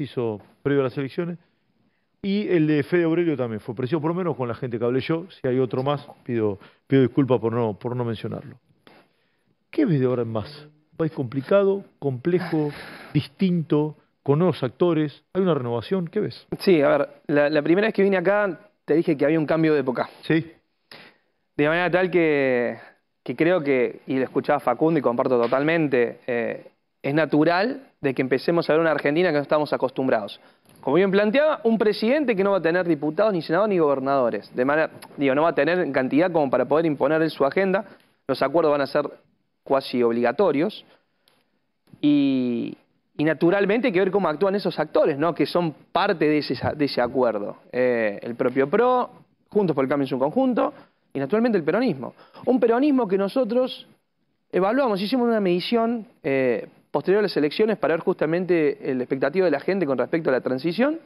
hizo previo a las elecciones. Y el de Fede Aurelio también fue preciso, por lo menos con la gente que hablé yo. Si hay otro más, pido, pido disculpas por no, por no mencionarlo. ¿Qué ves de ahora en más? Un país complicado, complejo, distinto, con nuevos actores. ¿Hay una renovación? ¿Qué ves? Sí, a ver, la, primera vez que vine acá te dije que había un cambio de época. Sí. De manera tal que, creo que, y lo escuchaba Facundo y comparto totalmente, eh, es natural de que empecemos a ver una Argentina que no estamos acostumbrados. Como bien planteaba, un presidente que no va a tener diputados, ni senadores, ni gobernadores. De manera, digo, no va a tener cantidad como para poder imponer en su agenda. Los acuerdos van a ser cuasi obligatorios. Y, naturalmente hay que ver cómo actúan esos actores, ¿no? que son parte de ese, acuerdo. Eh, el propio PRO, Juntos por el Cambio en su conjunto, y naturalmente el peronismo. Un peronismo que nosotros evaluamos, hicimos una medición eh, posterior a las elecciones para ver justamente el expectativa de la gente con respecto a la transición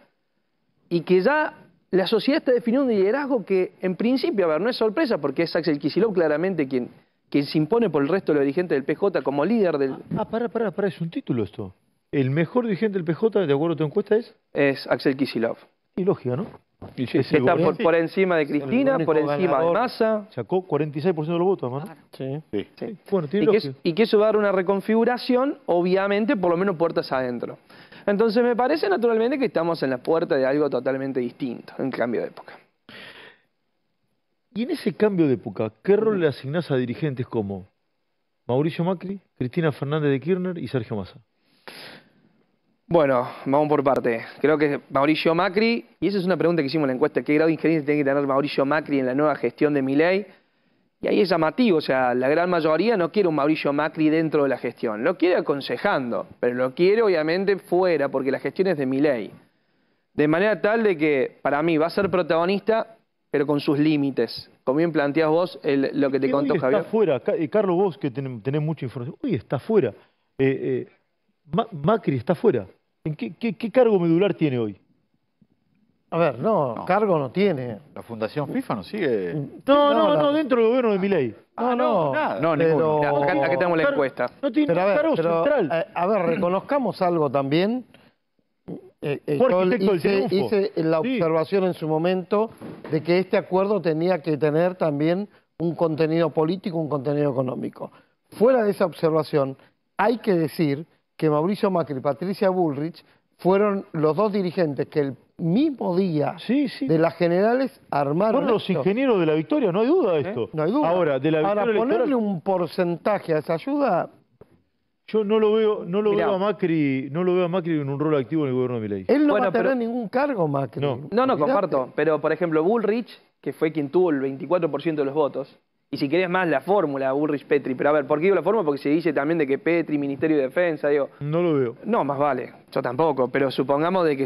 y que ya la sociedad está definiendo un liderazgo que en principio, a ver, no es sorpresa porque es Axel Kicillof claramente quien, se impone por el resto de los dirigentes del PJ como líder del... Ah, ah, pará, pará, pará, es un título esto. ¿El mejor dirigente del PJ, de acuerdo a tu encuesta, es? Es Axel Kicillof. Y lógica, ¿no? está por, encima de Cristina, por encima de Massa. Sacó 46% de los votos, Sí. y, que, eso va a dar una reconfiguración, obviamente, por lo menos puertas adentro. Entonces me parece naturalmente que estamos en la puerta de algo totalmente distinto, un cambio de época. Y en ese cambio de época, ¿qué rol le asignás a dirigentes como Mauricio Macri, Cristina Fernández de Kirchner y Sergio Massa? Bueno, vamos por parte. Creo que Mauricio Macri, y esa es una pregunta que hicimos en la encuesta, ¿qué grado de ingeniería tiene que tener Mauricio Macri en la nueva gestión de Milei? Y ahí es llamativo, o sea, la gran mayoría no quiere un Mauricio Macri dentro de la gestión, lo quiere aconsejando, pero lo quiere obviamente fuera, porque la gestión es de Milei. De manera tal de que, para mí, va a ser protagonista, pero con sus límites. Como bien planteas vos lo que te contó Javier. está Javier. fuera, eh, Carlos, vos que tenés, mucha información, Uy, está fuera. Eh, eh, Macri está fuera qué, qué, qué, cargo medular tiene hoy? A ver, no, cargo no tiene. La Fundación FIFA no sigue. No, no, no, dentro del gobierno de ah. Milei. Ah, no, no, nada. no pero... ninguno. acá, tenemos la encuesta. No tiene pero, a ver, cargo pero, central. Eh, a ver, reconozcamos algo también. Eh, eh, yo hice, hice, la observación en su momento de que este acuerdo tenía que tener también un contenido político, un contenido económico. Fuera de esa observación, hay que decir que Mauricio Macri y Patricia Bullrich fueron los dos dirigentes que el mismo día de las generales armaron. Fueron los ingenieros de la victoria, no hay duda de ¿Eh? esto. No hay duda. Ahora, de la ponerle un porcentaje a esa ayuda. Yo no lo veo, no lo veo a Macri, no lo veo Macri en un rol activo en el gobierno de Milei. Él no va a tener ningún cargo, Macri. No, no, no comparto. Pero por ejemplo, Bullrich, que fue quien tuvo el 24% de los votos, y si querés más la fórmula Bullrich Petri, pero a ver, ¿por qué digo la fórmula? Porque se dice también de que Petri, Ministerio de Defensa, digo. No lo veo. No, más vale, yo tampoco, pero supongamos de que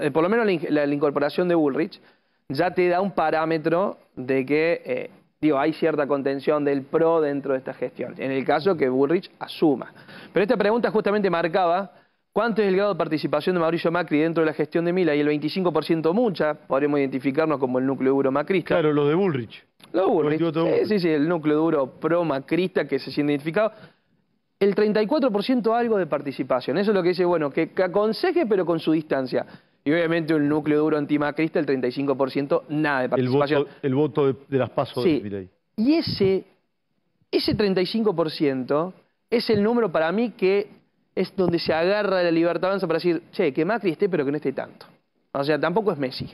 eh, por lo menos la, incorporación de Bullrich ya te da un parámetro de que eh, digo, hay cierta contención del PRO dentro de esta gestión, en el caso que Bullrich asuma. Pero esta pregunta justamente marcaba ¿Cuánto es el grado de participación de Mauricio Macri dentro de la gestión de Mila? Y el 25% mucha, podremos identificarnos como el núcleo duro macrista. Claro, lo de Bullrich. Lo de Sí, sí, el núcleo duro pro-macrista que se ha identificado. El 34% algo de participación. Eso es lo que dice, bueno, que, aconseje pero con su distancia. Y obviamente un núcleo duro antimacrista, el 35% nada de participación. El voto, de, las pasos de Y ese, ese 35% es el número para mí que es donde se agarra la libertad avanza para decir, che, que Macri esté, pero que no esté tanto. O sea, tampoco es Messi.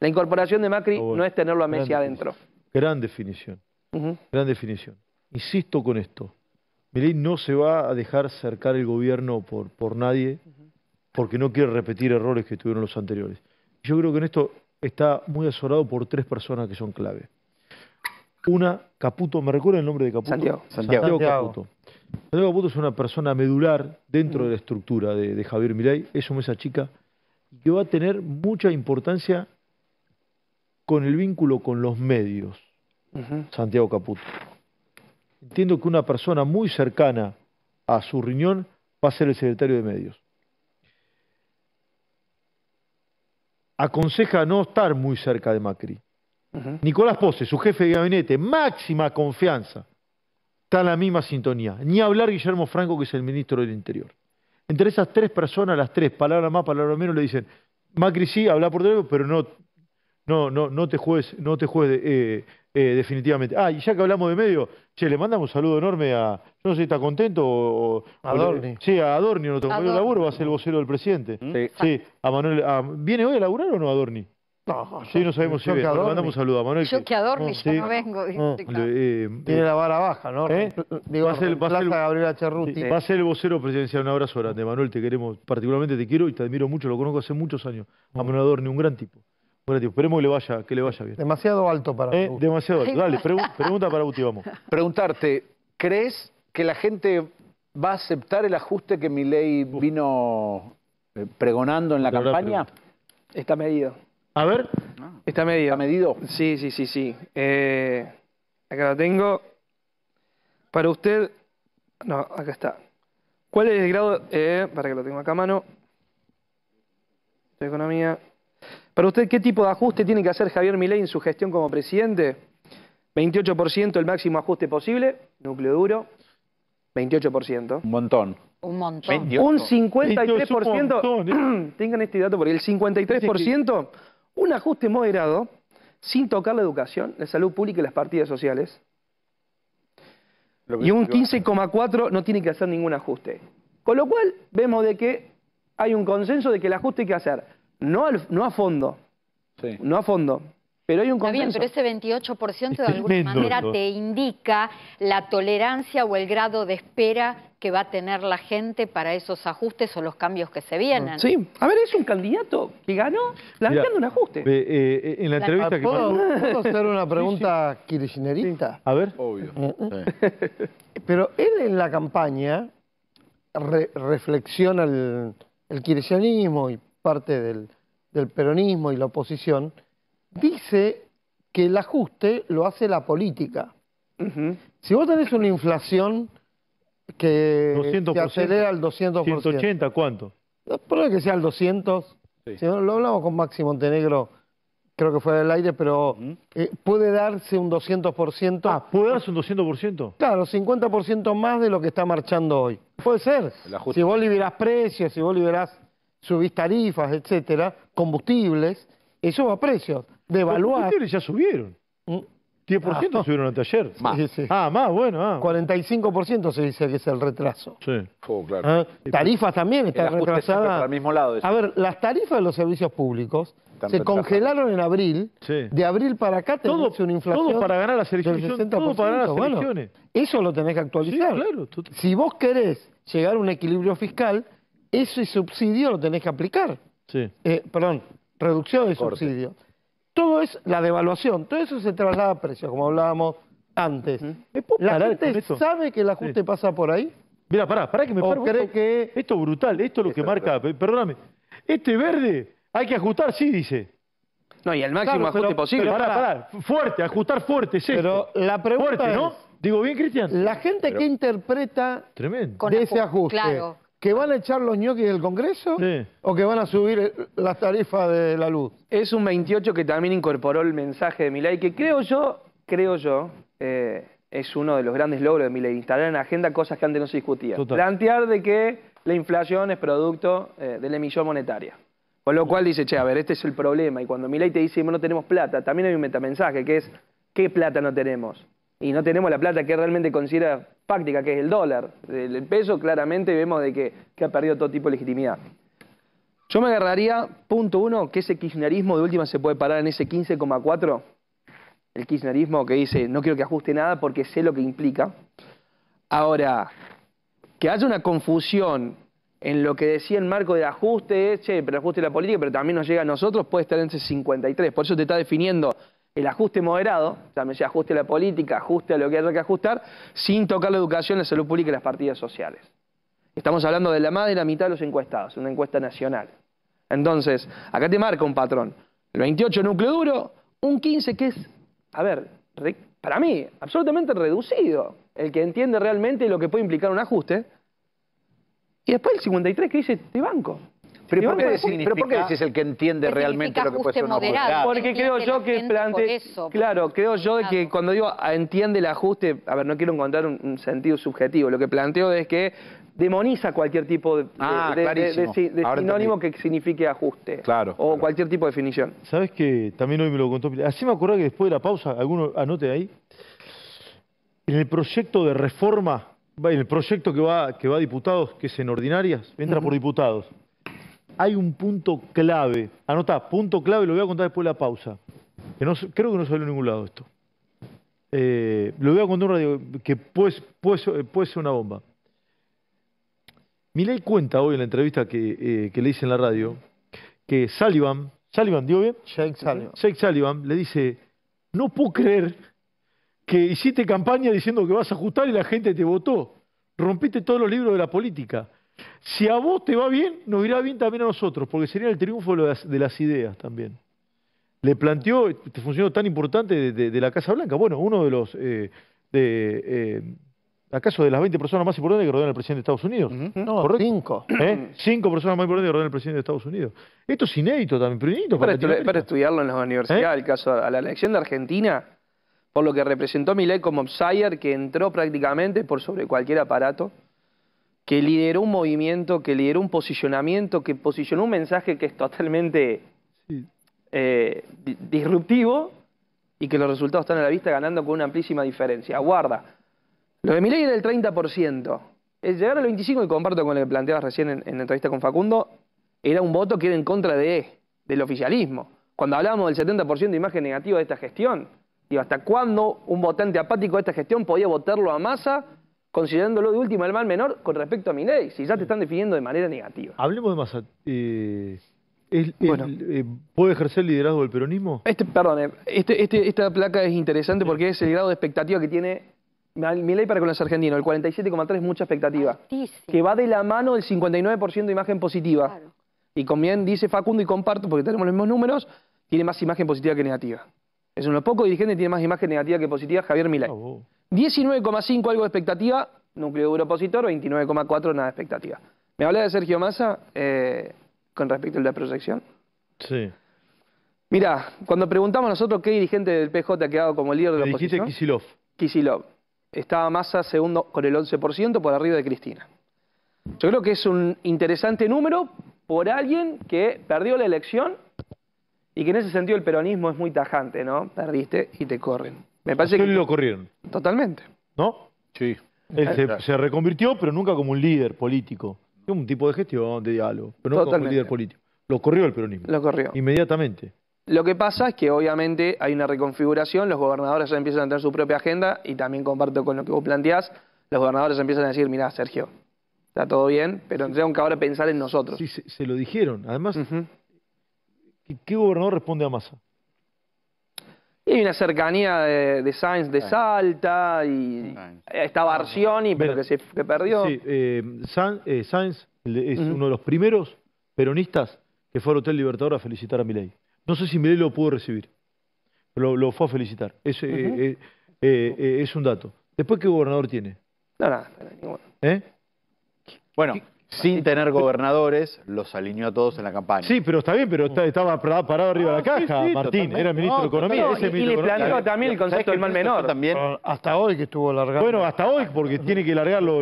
La incorporación de Macri ah, no es tenerlo a Messi adentro. Gran definición. Gran definición. Insisto con esto. Milei no se va a dejar cercar el gobierno por, nadie porque no quiere repetir errores que tuvieron los anteriores. Yo creo que en esto está muy asorado por tres personas que son clave. Una, Caputo, ¿me recuerda el nombre de Caputo? Santiago. Santiago, Santiago. Caputo. Santiago Caputo es una persona medular dentro de la estructura de, Javier Milei, es una esa chica, que va a tener mucha importancia con el vínculo con los medios, Santiago Caputo. Entiendo que una persona muy cercana a su riñón va a ser el secretario de medios. Aconseja no estar muy cerca de Macri. Nicolás Pose, su jefe de gabinete, máxima confianza está en la misma sintonía. Ni hablar Guillermo Franco, que es el ministro del Interior. Entre esas tres personas, las tres, palabra más, palabra menos, le dicen, Macri sí, habla por teléfono, pero no, no, no, no te juegues, no te juegues eh, eh, definitivamente. Ah, y ya que hablamos de medio, che, le mandamos un saludo enorme a, yo no sé si está contento o... a Adorni. sí, a Adorni, nuestro compañero laburo, va a ser el vocero del presidente. Sí. a Manuel, ¿Viene hoy a laburar o no Adorni? No, sí, no sabemos si mandamos un a Manuel. Yo que adorno, yo no vengo. Eh, Tiene la vara baja, ¿no? Digo, ¿Eh? va a ser, Va el vocero presidencial. Un abrazo grande, Manuel. Te queremos, particularmente te quiero y te admiro mucho. Lo conozco hace muchos años. A Manuel Adorno, un gran tipo. Bueno, tío, esperemos que le vaya, que le vaya bien. Demasiado alto para eh, Demasiado alto. Dale, pregunta para Buti vamos. Preguntarte, ¿crees que la gente va a aceptar el ajuste que mi ley vino pregonando en la campaña? Está medido. A ver. esta está medido. Sí, sí, sí, sí. Eh, acá lo tengo. Para usted... No, acá está. ¿Cuál es el grado... Eh, para que lo tenga acá a mano. De economía. Para usted, ¿qué tipo de ajuste tiene que hacer Javier Milei en su gestión como presidente? 28% el máximo ajuste posible, núcleo duro, 28%. Un montón. Un montón. Un 53%, eh. tengan este dato porque el 53% un ajuste moderado, sin tocar la educación, la salud pública y las partidas sociales. Y un 15,4 no tiene que hacer ningún ajuste. Con lo cual, vemos de que hay un consenso de que el ajuste hay que hacer, no, a fondo, no a fondo, pero hay un consenso. bien, pero ese 28% de alguna manera te indica la tolerancia o el grado de espera que va a tener la gente para esos ajustes o los cambios que se vienen. Sí, a ver, es un candidato que ganó planteando un ajuste. Eh, eh, en la entrevista que ¿Puedo, ¿Puedo hacer una pregunta kirchnerista? A ver. Obvio. Eh, pero él en la campaña reflexiona el, el, kirchnerismo y parte del, del peronismo y la oposición dice que el ajuste lo hace la política. Si vos tenés una inflación que, acelera al 200%. ¿180 cuánto? Puede que sea al 200. lo hablamos con Maxi Montenegro, creo que fue del aire, pero eh, puede darse un 200%. Ah, ¿puede darse un 200%? Claro, 50% más de lo que está marchando hoy. Puede ser. Si vos liberás precios, si vos liberás, subís tarifas, etcétera, combustibles eso va a precios, devaluar. Los ya subieron. 10% mm. ah, subieron el ayer. Más. Ah, más, bueno. 45% ah. se dice que es el retraso. Sí. Oh, claro. Ah, tarifas también están retrasadas. A ver, las tarifas de los servicios públicos se congelaron en abril. Sí. De abril para acá tenemos una inflación. Todo para ganar las elecciones. Todo para ganar las elecciones. eso lo tenés que actualizar. Sí, claro. Si vos querés llegar a un equilibrio fiscal, ese subsidio lo tenés que aplicar. Sí. Eh, perdón, reducción de subsidios. todo es la devaluación, todo eso se traslada a precios, como hablábamos antes. ¿La gente sabe que el ajuste pasa por ahí? Mira, pará, pará que me paro. esto, que... esto es brutal, esto es lo que marca, perdóname. Este verde hay que ajustar, sí, dice. No, y el máximo ajuste posible. pará, pará, fuerte, ajustar fuerte, sí. pero este. la pregunta fuerte, ¿no? Digo bien, Cristian. La gente que interpreta Tremendo. de ese ajuste. Claro. ¿Que van a echar los ñoquis del Congreso o que van a subir eh, las tarifas de la luz? Es un 28 que también incorporó el mensaje de Milay, que creo yo, creo yo, eh, es uno de los grandes logros de Milay, instalar en la agenda cosas que antes no se discutían. Plantear de que la inflación es producto eh, de la emisión monetaria. Con lo cual dice, che, a ver, este es el problema. Y cuando Milay te dice, no tenemos plata, también hay un metamensaje que es, ¿qué plata no tenemos? y no tenemos la plata que realmente considera práctica, que es el dólar. El peso claramente vemos de que, ha perdido todo tipo de legitimidad. Yo me agarraría, punto uno, que ese kirchnerismo de última se puede parar en ese 15,4. El kirchnerismo que dice, no quiero que ajuste nada porque sé lo que implica. Ahora, que haya una confusión en lo que decía el marco de ajuste, che, pero ajuste de la política, pero también nos llega a nosotros, puede estar en ese 53. Por eso te está definiendo el ajuste moderado, sea, ajuste a la política, ajuste a lo que hay que ajustar, sin tocar la educación, la salud pública y las partidas sociales. Estamos hablando de la más de la mitad de los encuestados, una encuesta nacional. Entonces, acá te marca un patrón. El 28 núcleo duro, un 15 que es, a ver, para mí, absolutamente reducido. El que entiende realmente lo que puede implicar un ajuste. Y después el 53 que dice, este banco. Pero, ¿por, qué decís, el que entiende realmente lo que puede ser moderado, Porque creo yo que Claro, creo yo de que cuando digo ah, entiende el ajuste, a ver, no quiero encontrar un, sentido subjetivo, lo que planteo es que demoniza cualquier tipo de, ah, sinónimo que signifique ajuste. Claro. O cualquier tipo de definición. ¿Sabes que También hoy me lo contó. Así me acordé que después de la pausa, alguno anote ahí. En el proyecto de reforma, en el proyecto que va, que va a diputados, que es en ordinarias, entra por diputados hay un punto clave. Anotá, punto clave, lo voy a contar después de la pausa. creo que no salió en ningún lado esto. Eh, lo voy a contar un radio que puede, ser una bomba. Milei cuenta hoy en la entrevista que, eh, le hice en la radio que Sullivan, Sullivan, ¿digo bien? Sullivan. Jake Sullivan le dice, no puedo creer que hiciste campaña diciendo que vas a ajustar y la gente te votó. Rompiste todos los libros de la política. Si a vos te va bien, nos irá bien también a nosotros, porque sería el triunfo de las, ideas también. Le planteó este funcionario tan importante de, la Casa Blanca, bueno, uno de los, eh, de, eh, acaso de las 20 personas más importantes que rodean al presidente de Estados Unidos. No, cinco. ¿Eh? Cinco personas más importantes que rodean al presidente de Estados Unidos. Esto es inédito también, pero para, estudiarlo en la universidad, el caso a la elección de Argentina, por lo que representó Milei como obsayer, que entró prácticamente por sobre cualquier aparato que lideró un movimiento, que lideró un posicionamiento, que posicionó un mensaje que es totalmente eh, disruptivo y que los resultados están a la vista ganando con una amplísima diferencia. Aguarda. Lo de Milei era del 30%. es llegar al 25%, y comparto con lo que planteabas recién en, la entrevista con Facundo, era un voto que era en contra de, del oficialismo. Cuando hablábamos del 70% de imagen negativa de esta gestión, y ¿hasta cuándo un votante apático de esta gestión podía votarlo a masa considerándolo de última el mal menor con respecto a mi ley, si ya te están definiendo de manera negativa. Hablemos de más. Eh, eh, ¿Puede ejercer el liderazgo del peronismo? Este, perdón, eh, este, este, esta placa es interesante porque es el grado de expectativa que tiene mi ley para con los argentinos, el 47,3 es mucha expectativa. Que va de la mano del 59% de imagen positiva. Y conviene, bien dice Facundo, y comparto porque tenemos los mismos números, tiene más imagen positiva que negativa. Es uno de los pocos dirigentes que tiene más imagen negativa que positiva, Javier Milay. Ah, 19,5 algo de expectativa, núcleo duro opositor, 29,4 nada de expectativa. ¿Me habla de Sergio Massa eh, con respecto a la proyección? Sí. Mira, cuando preguntamos nosotros qué dirigente del PJ ha quedado como líder de la oposición... dijiste Kisilov. Kisilov. Estaba Massa segundo con el 11% por arriba de Cristina. Yo creo que es un interesante número por alguien que perdió la elección y que en ese sentido el peronismo es muy tajante, ¿no? Perdiste y te corren. Me parece que... lo corrieron. Totalmente. ¿No? Sí. Él se, reconvirtió, pero nunca como un líder político. Un tipo de gestión, de diálogo, pero no como un líder político. Lo corrió el peronismo. Lo corrió. Inmediatamente. Lo que pasa es que obviamente hay una reconfiguración, los gobernadores ya empiezan a tener su propia agenda y también comparto con lo que vos planteás, los gobernadores empiezan a decir, mirá, Sergio, está todo bien, pero tenemos que ahora pensar en nosotros. Sí, se, lo dijeron. Además, ¿qué gobernador responde a Massa? Y hay una cercanía de, Sainz de Salta, y estaba y pero que se perdió. Sí, eh, eh Sainz, es uno de los primeros peronistas que fue al Hotel Libertador a felicitar a Milei. No sé si Milei lo pudo recibir, pero lo, fue a felicitar. Es, eh, eh, es un dato. ¿Después qué gobernador tiene? No, nada. ¿Eh? Bueno, sin eh, tener eh, gobernadores, los alineó a todos en la campaña. Sí, pero está bien, pero estaba parado arriba de la ah, caja, Martín, era ministro de Economía. y, le planteó también el concepto del mal menor. También. Hasta hoy que estuvo alargado. Bueno, hasta hoy, porque tiene que largarlo.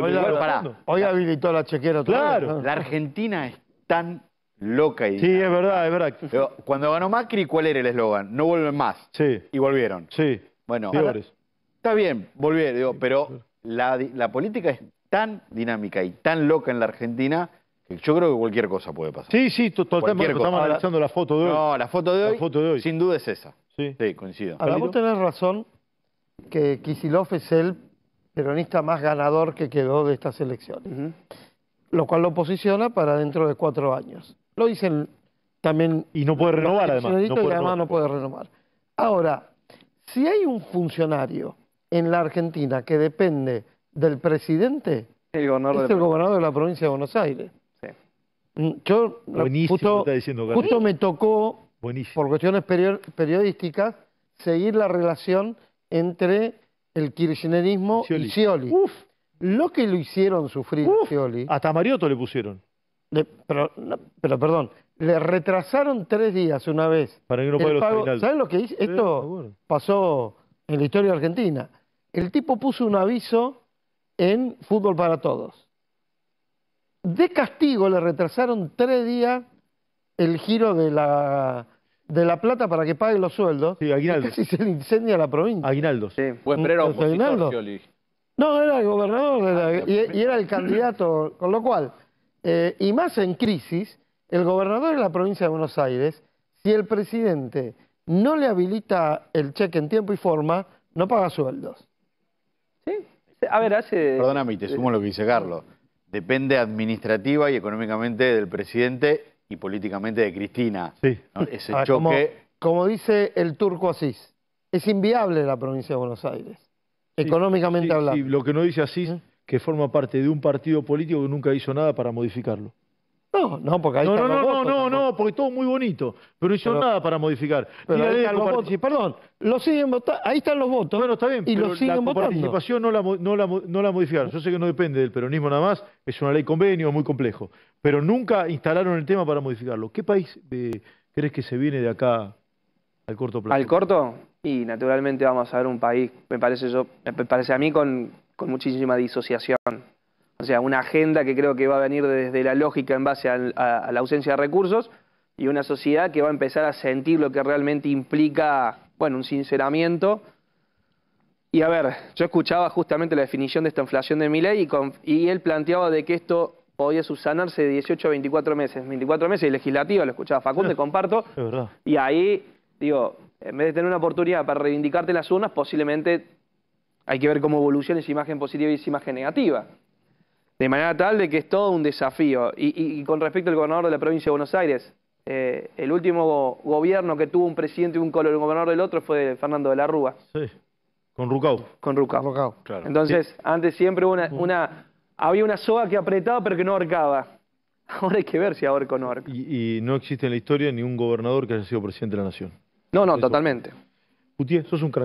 Hoy, habilitó la chequera. Claro. La Argentina es tan loca y... Sí, es verdad, es verdad. cuando ganó Macri, ¿cuál era el eslogan? No vuelven más. Sí. Y volvieron. Sí. Bueno, está bien, volvieron, pero la política es tan dinámica y tan loca en la Argentina que yo creo que cualquier cosa puede pasar. Sí, sí, totalmente. Estamos analizando la foto de hoy. No, la foto de hoy, la foto de hoy. sin duda es esa. Sí, coincido. Ahora, vos tenés razón que Kisilov es el peronista más ganador que quedó de estas elecciones, lo cual lo posiciona para dentro de cuatro años. Lo dicen también... Y no puede renovar, además. y además no puede renovar. Ahora, si hay un funcionario en la Argentina que depende del presidente el gobernador es el gobernador de la provincia de Buenos Aires. Mm, justo, me tocó, por cuestiones periodísticas, seguir la relación entre el kirchnerismo y Scioli. lo que lo hicieron sufrir a Scioli... Hasta Mariotto le pusieron. pero, perdón, le retrasaron tres días una vez. Para que no los ¿Sabes lo que dice? Esto pasó en la historia argentina. El tipo puso un aviso en Fútbol para Todos. De castigo le retrasaron tres días el giro de la, de la plata para que pague los sueldos. Sí, Aguinaldo. Casi se le incendia la provincia. Aguinaldo. Sí, fue mm, No, era el gobernador ah, y, era el candidato, con lo cual, eh, y más en crisis, el gobernador de la provincia de Buenos Aires, si el presidente no le habilita el cheque en tiempo y forma, no paga sueldos. ¿Sí? Este, Perdóname y te sumo lo que dice Carlos. Depende administrativa y económicamente del presidente y políticamente de Cristina. Sí. Ese choque... Como, dice el turco Asís, es inviable la provincia de Buenos Aires, económicamente hablando. lo que no dice Asís, ¿Eh? que forma parte de un partido político que nunca hizo nada para modificarlo. No, no, porque ahí no, no, no, no, no, porque todo muy bonito, pero no hicieron nada para modificar. Pero ahí están los votos. perdón, siguen votando, ahí están los votos. Bueno, está bien, pero la participación no la, modificaron. Yo sé que no depende del peronismo nada más, es una ley convenio, muy complejo, pero nunca instalaron el tema para modificarlo. ¿Qué país eh, crees que se viene de acá al corto plazo? ¿Al corto? Y naturalmente vamos a ver un país, me parece, yo, me parece a mí, con muchísima disociación o sea, una agenda que creo que va a venir desde la lógica en base a, la ausencia de recursos y una sociedad que va a empezar a sentir lo que realmente implica, bueno, un sinceramiento. Y a ver, yo escuchaba justamente la definición de esta inflación de Milei y, y él planteaba de que esto podía subsanarse de 18 a 24 meses. 24 meses y legislativa, lo escuchaba Facundo, comparto. verdad. Y ahí, digo, en vez de tener una oportunidad para reivindicarte las urnas, posiblemente hay que ver cómo evoluciona esa imagen positiva y esa imagen negativa de manera tal de que es todo un desafío. Y, con respecto al gobernador de la provincia de Buenos Aires, eh, el último gobierno que tuvo un presidente y un gobernador del otro fue Fernando de la Rúa. Sí, con Rucau. Con Rucau. Claro. Entonces, antes siempre una, una, había una soga que apretaba pero que no ahorcaba. Ahora hay que ver si ahorca o no Y, no existe en la historia ni un gobernador que haya sido presidente de la nación. No, no, totalmente. sos un